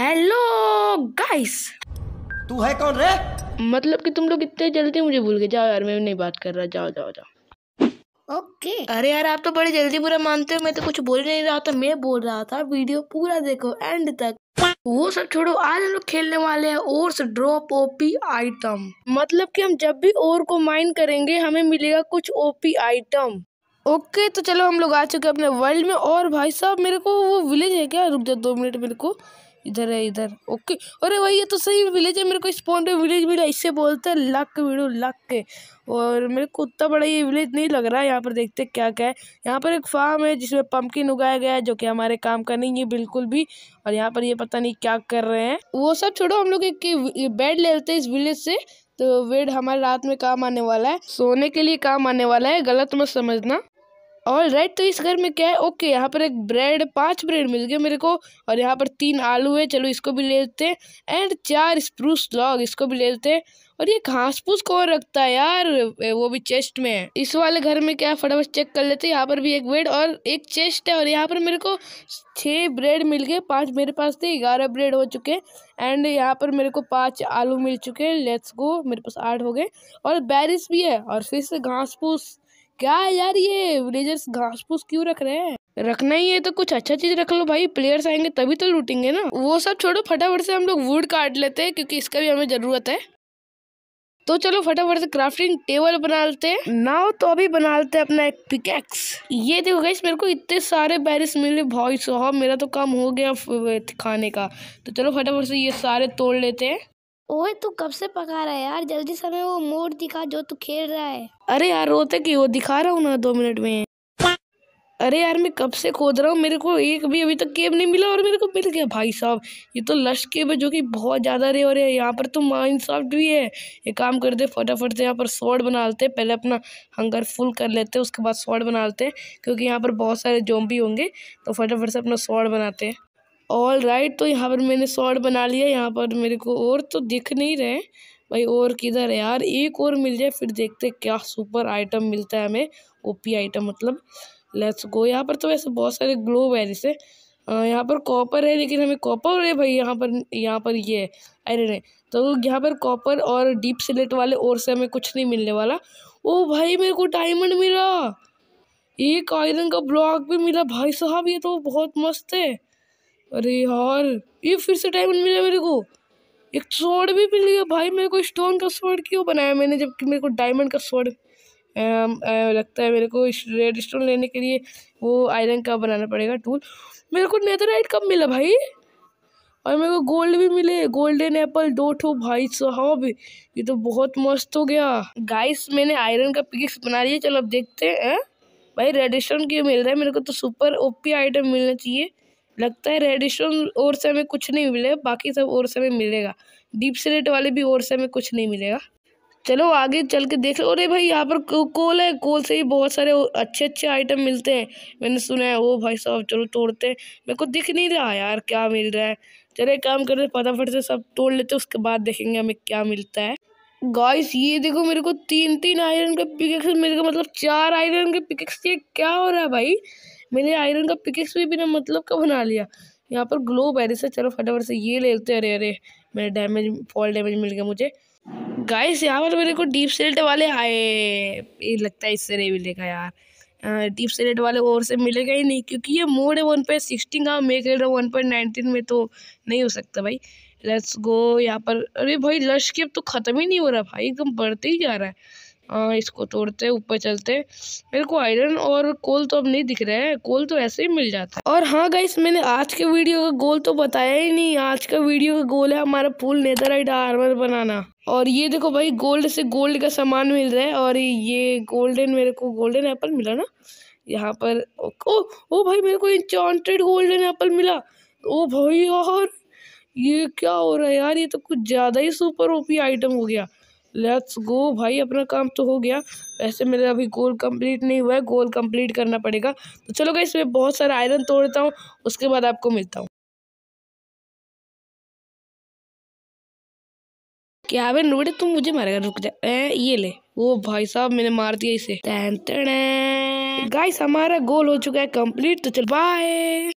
Hello guys तू है कौन रे मतलब कि तुम लोग इतने जल्दी मुझे भूल गए जाओ यार मैं नहीं बात कर रहा जाओ जाओ जाओ ओके okay. अरे यार आप तो बड़े जल्दी बुरा मानते हो मैं तो कुछ बोल नहीं रहा था मैं बोल रहा था वीडियो पूरा देखो एंड तक वो सब छोड़ो आज हम लोग खेलने वाले हैं ओर्स ड्रॉप ओपी आइटम मतलब कि हम जब भी ओर को माइन करेंगे हमें मिलेगा कुछ ओपी आइटम ओके तो चलो हम लोग आ चुके अपने वर्ल्ड में और भाई साहब मेरे को वो विलेज है क्या रुक जाओ दो मिनट मेरे को इधर है इधर ओके अरे भाई ये तो सही विलेज है मेरे को स्पॉन पे विलेज मिला इससे बोलते हैं लक विडो लक के और मेरे को उतना बड़ा ये विलेज नहीं लग रहा है यहाँ पर देखते क्या क्या है यहाँ पर एक फार्म है जिसमें पंपकिन उगाया गया है जो कि हमारे काम का नहीं है बिल्कुल भी और यहाँ पर ये पता नहीं क्या कर रहे हैं वो सब छोड़ो हम लोग एक बेड ले लेते हैं इस विलेज से तो बेड हमारे रात में काम आने वाला है सोने के लिए काम आने वाला है गलत मत समझना ऑल राइट तो इस घर में क्या है ओके यहाँ पर एक ब्रेड पांच ब्रेड मिल गए मेरे को और यहाँ पर तीन आलू है चलो इसको भी ले लेते हैं एंड चार स्प्रूस लॉग इसको भी ले लेते हैं और ये घास फूस कौन रखता है यार वो भी चेस्ट में है इस वाले घर में क्या फटाफट चेक कर लेते हैं यहाँ पर भी एक ब्रेड और एक चेस्ट है और यहाँ पर मेरे को छः ब्रेड मिल गए पांच मेरे पास थे ग्यारह ब्रेड हो चुके एंड यहाँ पर मेरे को पांच आलू मिल चुके हैं लेट्स गो मेरे पास आठ हो गए और बैरिस भी है और फिर से घास फूस क्या यार ये विलेजर्स घास फूस क्यों रख रहे हैं रखना ही है तो कुछ अच्छा चीज रख लो भाई प्लेयर्स आएंगे तभी तो लूटेंगे ना वो सब छोड़ो फटाफट से हम लोग वुड काट लेते हैं क्योंकि इसका भी हमें जरूरत है तो चलो फटाफट से क्राफ्टिंग टेबल बना लेते हैं नाव तो अभी बना लेते हैं अपना एक पिकेक्स ये देखो गई मेरे को इतने सारे बैरिस मिले भाई सोहा मेरा तो काम हो गया खाने का तो चलो फटाफट से ये सारे तोड़ लेते हैं ओए तू कब से पका रहा है यार जल्दी समय वो मोड़ दिखा जो तू खेल रहा है अरे यार रोते की वो दिखा रहा हूँ ना दो मिनट में अरे यार मैं कब से खोद रहा हूँ मेरे को एक भी अभी तक केब नहीं मिला और मेरे को मिल गया भाई साहब ये तो लश केब है जो कि बहुत ज़्यादा रे और है यहाँ पर तो सॉफ्ट भी है ये काम करते फटाफट से यहाँ पर स्वॉर्ड बना लेते हैं पहले अपना हंगर फुल कर लेते हैं उसके बाद स्वॉर्ड बना लेते हैं क्योंकि यहाँ पर बहुत सारे जोम्बी होंगे तो फटाफट से अपना स्वॉर्ड बनाते हैं ऑल राइट तो यहाँ पर मैंने शॉर्ट बना लिया यहाँ पर मेरे को और तो दिख नहीं रहे भाई और किधर है यार एक और मिल जाए फिर देखते क्या सुपर आइटम मिलता है हमें ओपी आइटम मतलब लेट्स गो यहाँ पर तो वैसे बहुत सारे ग्लोब है जैसे यहाँ पर कॉपर है लेकिन हमें कॉपर है भाई यहाँ पर यहाँ पर ये है अरे तो यहाँ पर कॉपर और डीप सिलेट वाले और से हमें कुछ नहीं मिलने वाला ओ भाई मेरे को डायमंड मिला एक आयरन का ब्लॉक भी मिला भाई साहब ये तो बहुत मस्त है अरे यार ये फिर से डायमंड मिला मेरे को एक स्वॉर्ड भी मिल गया भाई मेरे को स्टोन का स्वॉर्ड क्यों बनाया मैंने जबकि मेरे को डायमंड का स्वॉर्ड लगता है मेरे को रेड स्टोन लेने के लिए वो आयरन का बनाना पड़ेगा टूल मेरे को नेदराइट कब मिला भाई और मेरे को गोल्ड भी मिले गोल्डन एप्पल दो ठो भाई साहब ये तो बहुत मस्त हो गया गाइस मैंने आयरन का पिक्स बना लिया चलो अब देखते हैं भाई रेड स्टोन क्यों मिल रहा है मेरे को तो सुपर ओपी आइटम मिलना चाहिए लगता है स्टोन और से हमें कुछ नहीं मिलेगा बाकी सब और से हमें मिलेगा डीप स्लेट वाले भी और से हमें कुछ नहीं मिलेगा चलो आगे चल के देख लो अरे भाई यहाँ पर कोल है कोल से भी बहुत सारे अच्छे अच्छे आइटम मिलते हैं मैंने सुना है वो भाई साहब चलो तोड़ते हैं मेरे को दिख नहीं रहा यार क्या मिल रहा है चलो काम करते फटाफट से सब तोड़ लेते उसके बाद देखेंगे हमें क्या मिलता है गाइस ये देखो मेरे को तीन तीन आयरन के पिकेक्स मेरे को मतलब चार आयरन के पिकेक्स ये क्या हो रहा है भाई मैंने आयरन का पिकेक्स भी बिना मतलब का बना लिया यहाँ पर ग्लोब है जैसे चलो फटाफट से ये ले लेते अरे अरे मेरा डैमेज फॉल डैमेज मिल गया मुझे गाइस यहाँ पर मेरे को डीप सेलेट वाले आए ये लगता है इससे नहीं मिलेगा यार डीप सेलेट वाले और से मिलेगा ही नहीं क्योंकि ये मोड है वन पॉइंट सिक्सटीन का मैं खेल रहा हूँ वन पॉइंट नाइनटीन में तो नहीं हो सकता भाई लेट्स गो यहाँ पर अरे भाई लश के अब तो ख़त्म ही नहीं हो रहा भाई एकदम बढ़ते ही जा रहा है हाँ इसको तोड़ते ऊपर चलते मेरे को आयरन और कोल तो अब नहीं दिख रहा है कोल तो ऐसे ही मिल जाता है और हाँ गाइस मैंने आज के वीडियो का गोल तो बताया ही नहीं आज का वीडियो का गोल है हमारा फुल आइड आर्मर बनाना और ये देखो भाई गोल्ड से गोल्ड का सामान मिल रहा है और ये गोल्डन मेरे को गोल्डन एप्पल मिला ना यहाँ पर ओ ओ भाई मेरे को इंचॉन्टेड गोल्डन एप्पल मिला ओ भाई और ये क्या हो रहा है यार ये तो कुछ ज़्यादा ही सुपर ओपी आइटम हो गया लेट्स गो भाई अपना काम तो हो गया वैसे मेरा अभी गोल कंप्लीट नहीं हुआ है गोल कंप्लीट करना पड़ेगा तो चलो गई इसमें बहुत सारा आयरन तोड़ता हूँ उसके बाद आपको मिलता हूँ क्या वे नोड़े तुम मुझे मारेगा रुक जा ये ले वो भाई साहब मैंने मार दिया इसे गाइस हमारा गोल हो चुका है कंप्लीट तो चल बाय